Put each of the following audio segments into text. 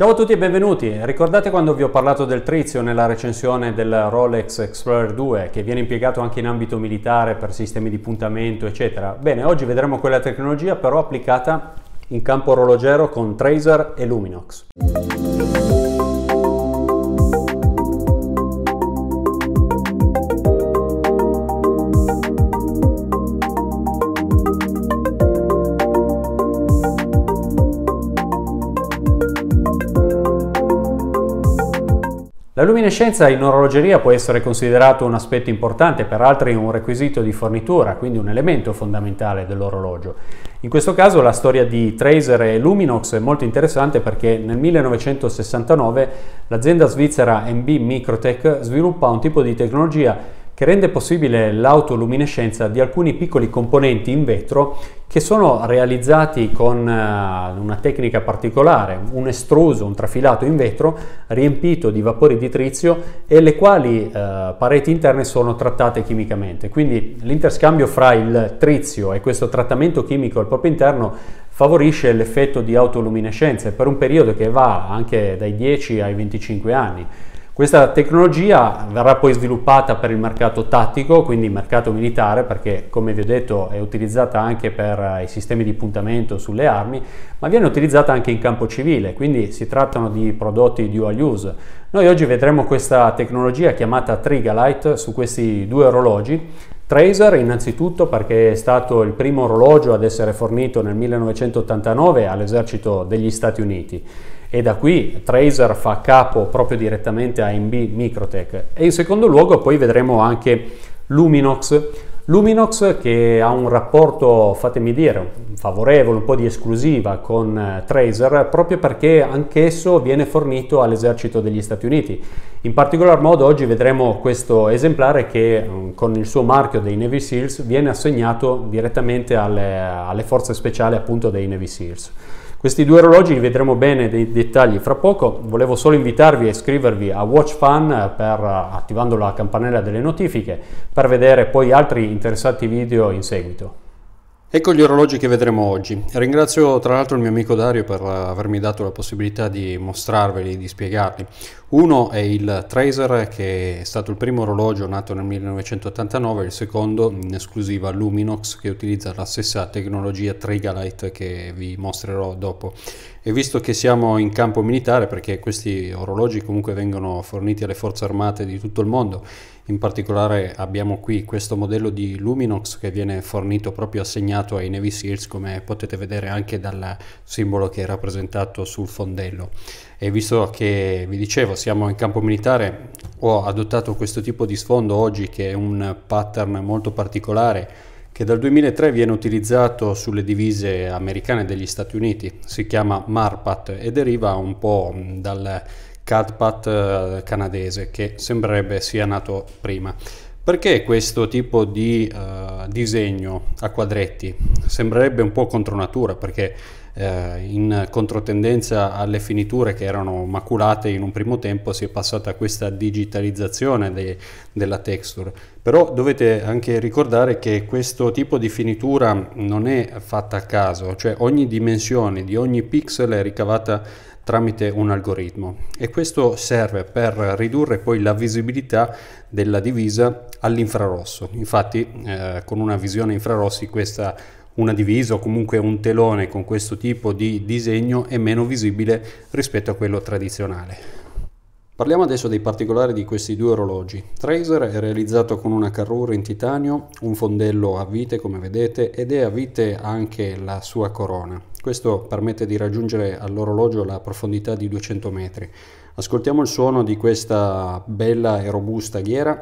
Ciao a tutti e benvenuti. Ricordate quando vi ho parlato del trizio nella recensione del Rolex Explorer 2 che viene impiegato anche in ambito militare per sistemi di puntamento eccetera? Bene, oggi vedremo quella tecnologia però applicata in campo orologero con Tracer e Luminox. La luminescenza in orologeria può essere considerato un aspetto importante, per altri un requisito di fornitura, quindi un elemento fondamentale dell'orologio. In questo caso la storia di Tracer e Luminox è molto interessante perché nel 1969 l'azienda svizzera MB Microtech sviluppa un tipo di tecnologia che rende possibile l'autoluminescenza di alcuni piccoli componenti in vetro che sono realizzati con eh, una tecnica particolare, un estruso, un trafilato in vetro riempito di vapori di trizio e le quali eh, pareti interne sono trattate chimicamente. Quindi l'interscambio fra il trizio e questo trattamento chimico al proprio interno favorisce l'effetto di autoluminescenza per un periodo che va anche dai 10 ai 25 anni. Questa tecnologia verrà poi sviluppata per il mercato tattico, quindi mercato militare, perché come vi ho detto è utilizzata anche per eh, i sistemi di puntamento sulle armi, ma viene utilizzata anche in campo civile, quindi si trattano di prodotti dual use. Noi oggi vedremo questa tecnologia chiamata Trigalight su questi due orologi Tracer innanzitutto perché è stato il primo orologio ad essere fornito nel 1989 all'esercito degli Stati Uniti e da qui Tracer fa capo proprio direttamente a MB Microtech e in secondo luogo poi vedremo anche Luminox Luminox che ha un rapporto, fatemi dire, favorevole, un po' di esclusiva con eh, Tracer proprio perché anch'esso viene fornito all'esercito degli Stati Uniti. In particolar modo oggi vedremo questo esemplare che mm, con il suo marchio dei Navy SEALs viene assegnato direttamente alle, alle forze speciali appunto dei Navy SEALs. Questi due orologi li vedremo bene nei dettagli fra poco, volevo solo invitarvi a iscrivervi a Watch Fun per, eh, attivando la campanella delle notifiche per vedere poi altri interessanti video in seguito. Ecco gli orologi che vedremo oggi. Ringrazio tra l'altro il mio amico Dario per eh, avermi dato la possibilità di mostrarveli, di spiegarli. Uno è il Tracer che è stato il primo orologio nato nel 1989, il secondo in esclusiva Luminox che utilizza la stessa tecnologia Trigalite che vi mostrerò dopo. E visto che siamo in campo militare, perché questi orologi comunque vengono forniti alle forze armate di tutto il mondo, in particolare abbiamo qui questo modello di Luminox che viene fornito proprio assegnato ai Navy Seals come potete vedere anche dal simbolo che è rappresentato sul fondello. E visto che vi dicevo siamo in campo militare, ho adottato questo tipo di sfondo oggi che è un pattern molto particolare che dal 2003 viene utilizzato sulle divise americane degli Stati Uniti, si chiama MARPAT e deriva un po' dal CADPAT eh, canadese che sembrerebbe sia nato prima. Perché questo tipo di eh, disegno a quadretti sembrerebbe un po' contro natura perché eh, in controtendenza alle finiture che erano maculate in un primo tempo si è passata a questa digitalizzazione de della texture però dovete anche ricordare che questo tipo di finitura non è fatta a caso cioè ogni dimensione di ogni pixel è ricavata tramite un algoritmo e questo serve per ridurre poi la visibilità della divisa all'infrarosso. Infatti eh, con una visione infrarossi questa una divisa o comunque un telone con questo tipo di disegno è meno visibile rispetto a quello tradizionale. Parliamo adesso dei particolari di questi due orologi. Tracer è realizzato con una carrura in titanio, un fondello a vite come vedete ed è a vite anche la sua corona. Questo permette di raggiungere all'orologio la profondità di 200 metri. Ascoltiamo il suono di questa bella e robusta ghiera.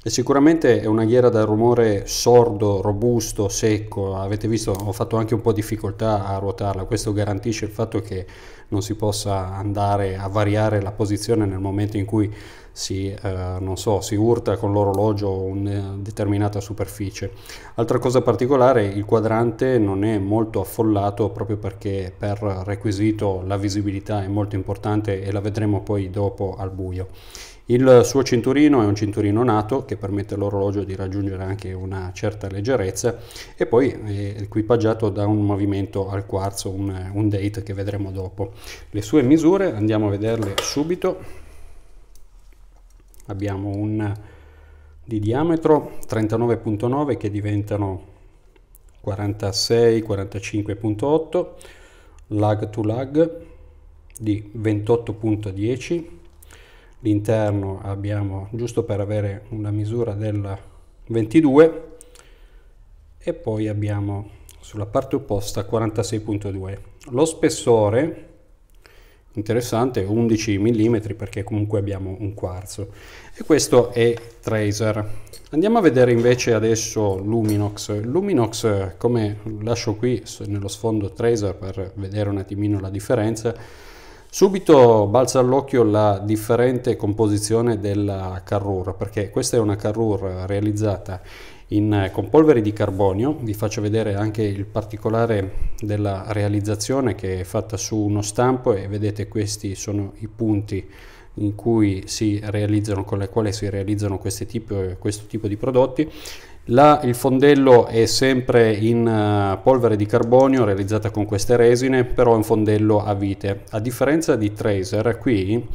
E sicuramente è una ghiera dal rumore sordo, robusto, secco, avete visto ho fatto anche un po' difficoltà a ruotarla, questo garantisce il fatto che non si possa andare a variare la posizione nel momento in cui si, eh, so, si urta con l'orologio una eh, determinata superficie. Altra cosa particolare, il quadrante non è molto affollato proprio perché per requisito la visibilità è molto importante e la vedremo poi dopo al buio. Il suo cinturino è un cinturino nato che permette all'orologio di raggiungere anche una certa leggerezza e poi è equipaggiato da un movimento al quarzo, un, un date che vedremo dopo. Le sue misure andiamo a vederle subito. Abbiamo un di diametro 39.9 che diventano 46, 45.8, lag to lag di 28.10 l'interno abbiamo giusto per avere una misura del 22 e poi abbiamo sulla parte opposta 46.2 lo spessore interessante 11 mm perché comunque abbiamo un quarzo e questo è tracer andiamo a vedere invece adesso luminox luminox come lascio qui nello sfondo tracer per vedere un attimino la differenza Subito balza all'occhio la differente composizione della Carrure, perché questa è una Carrure realizzata in, con polveri di carbonio, vi faccio vedere anche il particolare della realizzazione che è fatta su uno stampo e vedete questi sono i punti in cui si realizzano, con le quali si realizzano tipo, questo tipo di prodotti la, il fondello è sempre in eh, polvere di carbonio realizzata con queste resine, però è un fondello a vite. A differenza di Tracer, qui,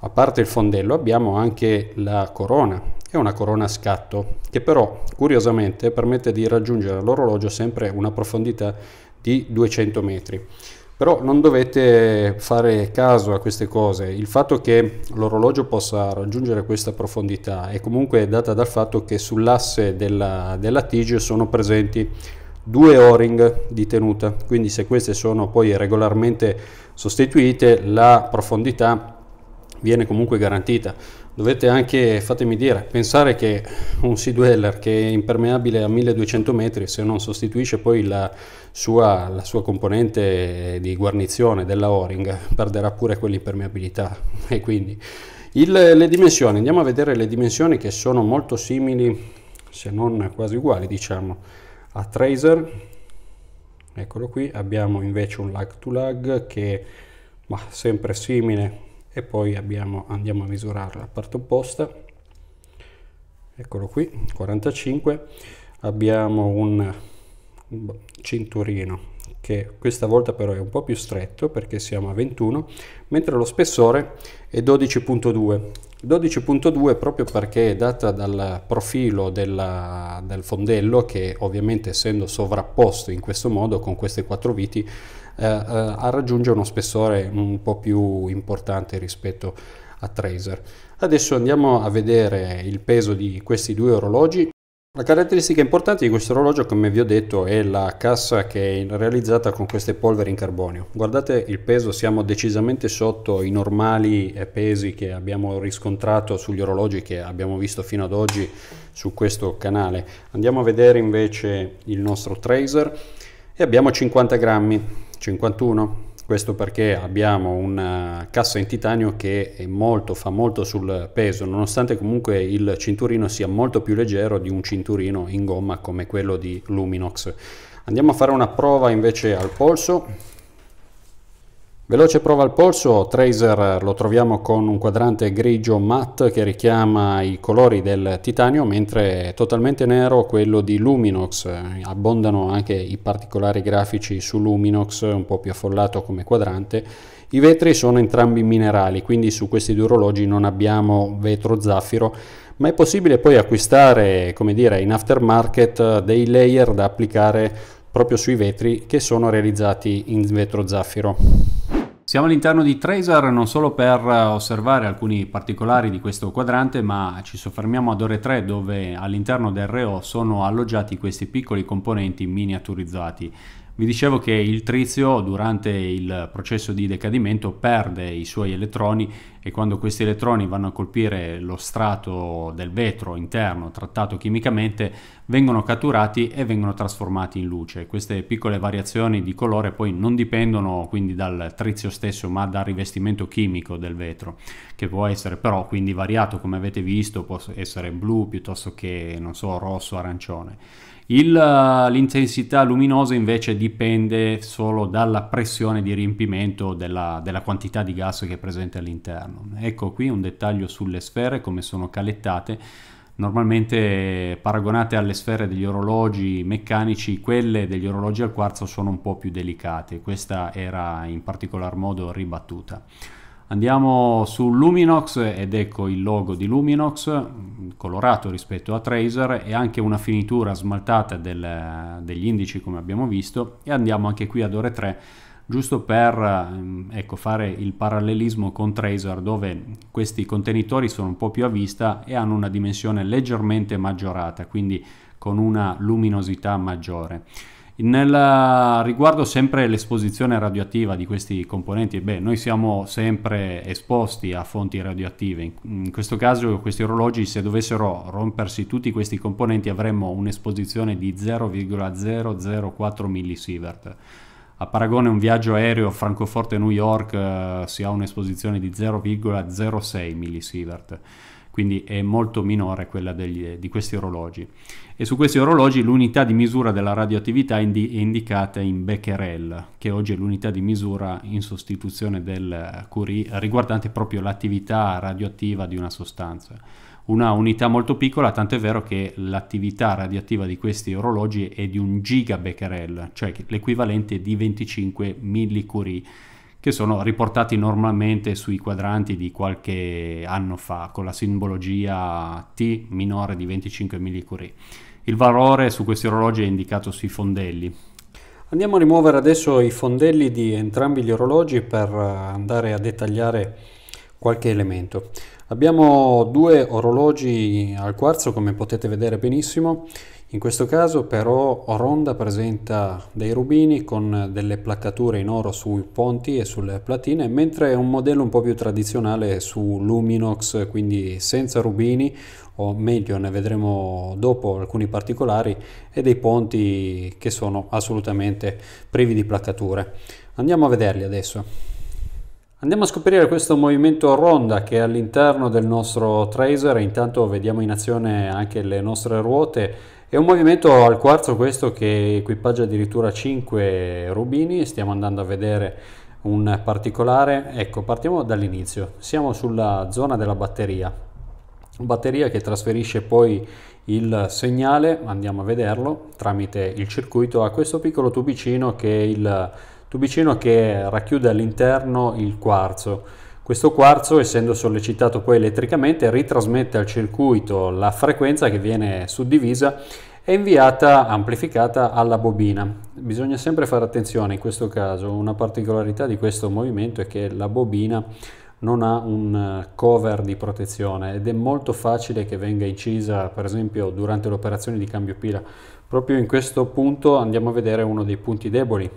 a parte il fondello, abbiamo anche la corona. È una corona a scatto, che però, curiosamente, permette di raggiungere l'orologio sempre una profondità di 200 metri. Però non dovete fare caso a queste cose, il fatto che l'orologio possa raggiungere questa profondità è comunque data dal fatto che sull'asse della, della tige sono presenti due o-ring di tenuta, quindi se queste sono poi regolarmente sostituite la profondità viene comunque garantita dovete anche, fatemi dire, pensare che un sea dweller che è impermeabile a 1200 metri, se non sostituisce poi la sua, la sua componente di guarnizione della O-ring, perderà pure quell'impermeabilità. E quindi il, le dimensioni, andiamo a vedere le dimensioni che sono molto simili, se non quasi uguali, diciamo, a Tracer. Eccolo qui, abbiamo invece un lag to lag che ma sempre simile e poi abbiamo, andiamo a misurare la parte opposta eccolo qui 45 abbiamo un boh, cinturino che questa volta però è un po' più stretto perché siamo a 21, mentre lo spessore è 12.2. 12.2 proprio perché è data dal profilo della, del fondello che ovviamente essendo sovrapposto in questo modo con queste quattro viti eh, eh, raggiunge uno spessore un po' più importante rispetto a Tracer. Adesso andiamo a vedere il peso di questi due orologi la caratteristica importante di questo orologio, come vi ho detto, è la cassa che è realizzata con queste polveri in carbonio. Guardate il peso, siamo decisamente sotto i normali eh, pesi che abbiamo riscontrato sugli orologi che abbiamo visto fino ad oggi su questo canale. Andiamo a vedere invece il nostro tracer e abbiamo 50 grammi, 51 questo perché abbiamo una eh, cassa in titanio che molto, fa molto sul peso, nonostante comunque il cinturino sia molto più leggero di un cinturino in gomma come quello di Luminox. Andiamo a fare una prova invece al polso Veloce prova al polso, Tracer lo troviamo con un quadrante grigio matte che richiama i colori del titanio, mentre è totalmente nero quello di Luminox. Abbondano anche i particolari grafici su Luminox, un po' più affollato come quadrante. I vetri sono entrambi minerali, quindi su questi due orologi non abbiamo vetro zaffiro, ma è possibile poi acquistare, come dire, in aftermarket dei layer da applicare proprio sui vetri che sono realizzati in vetro zaffiro. Siamo all'interno di Tracer non solo per osservare alcuni particolari di questo quadrante, ma ci soffermiamo ad ore 3 dove all'interno del REO sono alloggiati questi piccoli componenti miniaturizzati. Vi dicevo che il trizio durante il processo di decadimento perde i suoi elettroni e quando questi elettroni vanno a colpire lo strato del vetro interno trattato chimicamente vengono catturati e vengono trasformati in luce. Queste piccole variazioni di colore poi non dipendono quindi dal trizio stesso ma dal rivestimento chimico del vetro che può essere però quindi variato come avete visto, può essere blu piuttosto che non so rosso, arancione. Eh, l'intensità luminosa invece dipende solo dalla pressione di riempimento della, della quantità di gas che è presente all'interno. Ecco qui un dettaglio sulle sfere, come sono calettate. Normalmente paragonate alle sfere degli orologi meccanici, quelle degli orologi al quarzo sono un po' più delicate. Questa era in particolar modo ribattuta. Andiamo su Luminox ed ecco il logo di Luminox, colorato rispetto a Tracer e anche una finitura smaltata del, degli indici come abbiamo visto e andiamo anche qui ad ore 3 giusto per ehm, ecco, fare il parallelismo con Tracer dove questi contenitori sono un po' più a vista e hanno una dimensione leggermente maggiorata, quindi con una luminosità maggiore. Nel, riguardo sempre l'esposizione radioattiva di questi componenti, beh, noi siamo sempre esposti a fonti radioattive. In, in questo caso questi orologi, se dovessero rompersi tutti questi componenti, avremmo un'esposizione di 0,004 millisievert. A paragone un viaggio aereo Francoforte-New York eh, si ha un'esposizione di 0,06 millisievert quindi è molto minore quella degli, di questi orologi. E su questi orologi l'unità di misura della radioattività è, indi- è indicata in becquerel, che oggi è l'unità di misura in sostituzione del Curie riguardante proprio l'attività radioattiva di una sostanza. Una unità molto piccola, tanto è vero che l'attività radioattiva di questi orologi è di un gigabecquerel, cioè l'equivalente di 25 millicurie che sono riportati normalmente sui quadranti di qualche anno fa con la simbologia T minore di 25 millicurie. Il valore su questi orologi è indicato sui fondelli. Andiamo a rimuovere adesso i fondelli di entrambi gli orologi per andare a dettagliare qualche elemento. Abbiamo due orologi al quarzo come potete vedere benissimo, in questo caso però Ronda presenta dei rubini con delle placcature in oro sui ponti e sulle platine, mentre è un modello un po' più tradizionale su Luminox, quindi senza rubini, o meglio ne vedremo dopo alcuni particolari, e dei ponti che sono assolutamente privi di placcature. Andiamo a vederli adesso. Andiamo a scoprire questo movimento ronda che è all'interno del nostro tracer, intanto vediamo in azione anche le nostre ruote è un movimento al quarzo questo che equipaggia addirittura 5 rubini, stiamo andando a vedere un particolare. Ecco, partiamo dall'inizio. Siamo sulla zona della batteria. Batteria che trasferisce poi il segnale, andiamo a vederlo, tramite il circuito a questo piccolo tubicino che, è il, tubicino che racchiude all'interno il quarzo questo quarzo, essendo sollecitato poi elettricamente, ritrasmette al circuito la frequenza che viene suddivisa e inviata, amplificata alla bobina. Bisogna sempre fare attenzione in questo caso, una particolarità di questo movimento è che la bobina non ha un eh, cover di protezione ed è molto facile che venga incisa per esempio durante l'operazione di cambio pila. Proprio in questo punto andiamo a vedere uno dei punti deboli.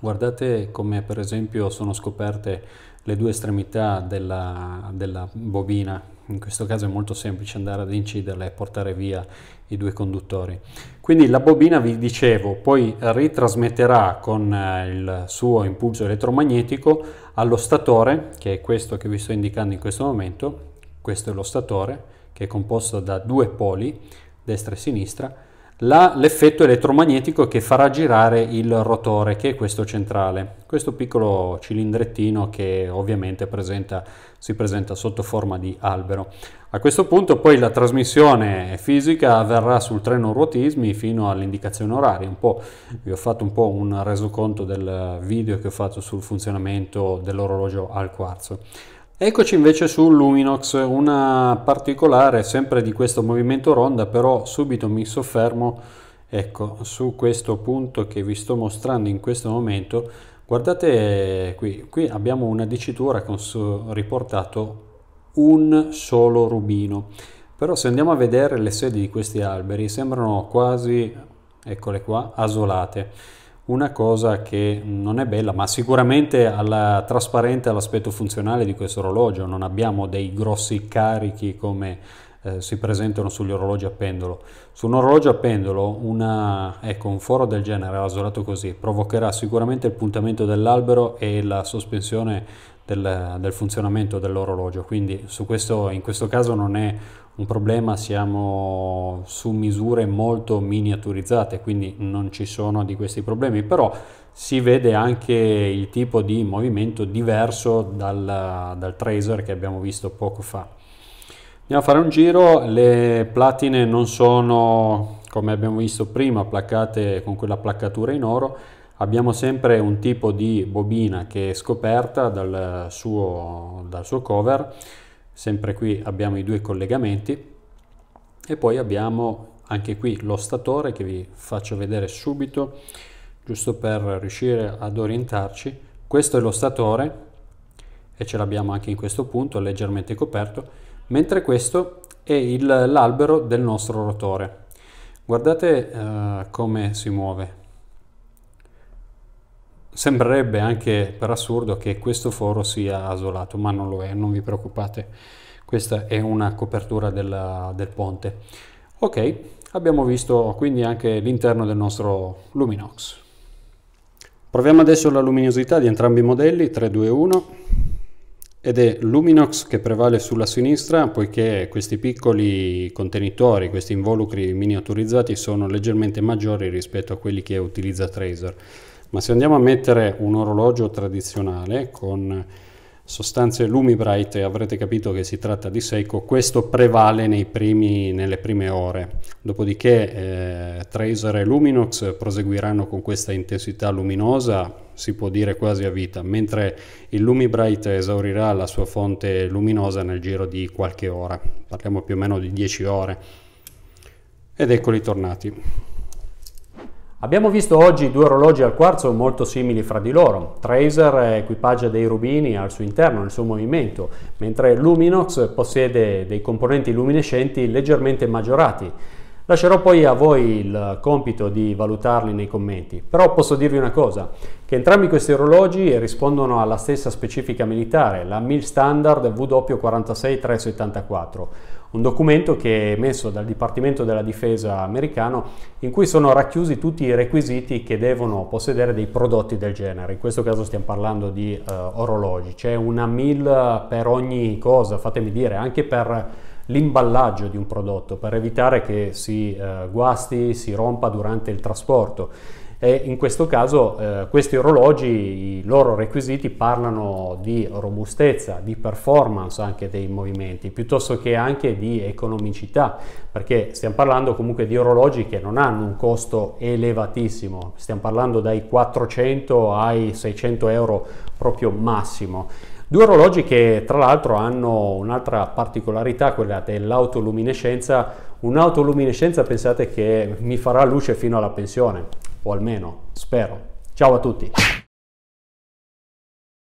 Guardate come per esempio sono scoperte le due estremità della, della bobina, in questo caso è molto semplice andare ad inciderla e portare via i due conduttori. Quindi la bobina, vi dicevo, poi ritrasmetterà con eh, il suo impulso elettromagnetico allo statore, che è questo che vi sto indicando in questo momento, questo è lo statore, che è composto da due poli, destra e sinistra, la, l'effetto elettromagnetico che farà girare il rotore, che è questo centrale, questo piccolo cilindrettino che ovviamente presenta, si presenta sotto forma di albero. A questo punto poi la trasmissione fisica avverrà sul treno ruotismi fino all'indicazione oraria. vi ho fatto un po' un resoconto del video che ho fatto sul funzionamento dell'orologio al quarzo. Eccoci invece su Luminox, una particolare sempre di questo movimento ronda, però subito mi soffermo ecco, su questo punto che vi sto mostrando in questo momento. Guardate eh, qui, qui abbiamo una dicitura con su, riportato un solo rubino, però se andiamo a vedere le sedi di questi alberi sembrano quasi, eccole qua, asolate una cosa che non è bella, ma sicuramente alla, trasparente all'aspetto funzionale di questo orologio, non abbiamo dei grossi carichi come eh, si presentano sugli orologi a pendolo. Su un orologio a pendolo una, ecco, un foro del genere rasolato così provocherà sicuramente il puntamento dell'albero e la sospensione del, del funzionamento dell'orologio, quindi questo, in questo caso non è un problema siamo su misure molto miniaturizzate, quindi non ci sono di questi problemi, però si vede anche il tipo di movimento diverso dal, dal tracer che abbiamo visto poco fa. Andiamo a fare un giro, le platine non sono come abbiamo visto prima placcate con quella placcatura in oro, abbiamo sempre un tipo di bobina che è scoperta dal suo, dal suo cover Sempre qui abbiamo i due collegamenti e poi abbiamo anche qui lo statore che vi faccio vedere subito giusto per riuscire ad orientarci. Questo è lo statore e ce l'abbiamo anche in questo punto leggermente coperto, mentre questo è l'albero del nostro rotore. Guardate eh, come si muove, Sembrerebbe anche per assurdo che questo foro sia isolato, ma non lo è, non vi preoccupate, questa è una copertura della, del ponte. Ok, abbiamo visto quindi anche l'interno del nostro Luminox. Proviamo adesso la luminosità di entrambi i modelli, 321, ed è Luminox che prevale sulla sinistra poiché questi piccoli contenitori, questi involucri miniaturizzati sono leggermente maggiori rispetto a quelli che utilizza Tracer. Ma se andiamo a mettere un orologio tradizionale con sostanze Lumibrite avrete capito che si tratta di Seiko, questo prevale primi, nelle prime ore, dopodiché eh, Tracer e Luminox proseguiranno con questa intensità luminosa, si può dire quasi a vita, mentre il Lumibrite esaurirà la sua fonte luminosa nel giro di qualche ora, parliamo più o meno di 10 ore. Ed eccoli tornati. Abbiamo visto oggi due orologi al quarzo molto simili fra di loro. Tracer equipaggia dei rubini al suo interno, nel suo movimento, mentre Luminox possiede dei componenti luminescenti leggermente maggiorati. Lascerò poi a voi il compito di valutarli nei commenti, però posso dirvi una cosa, che entrambi questi orologi rispondono alla stessa specifica militare, la MIL standard W46374, un documento che è emesso dal Dipartimento della Difesa americano in cui sono racchiusi tutti i requisiti che devono possedere dei prodotti del genere. In questo caso stiamo parlando di eh, orologi, c'è una mil per ogni cosa, fatemi dire, anche per l'imballaggio di un prodotto per evitare che si eh, guasti, si rompa durante il trasporto e in questo caso eh, questi orologi, i loro requisiti parlano di robustezza, di performance anche dei movimenti, piuttosto che anche di economicità, perché stiamo parlando comunque di orologi che non hanno un costo elevatissimo, stiamo parlando dai 400 ai 600 euro proprio massimo. Due orologi che tra l'altro hanno un'altra particolarità, quella dell'autoluminescenza. Un'autoluminescenza pensate che mi farà luce fino alla pensione o almeno spero. Ciao a tutti!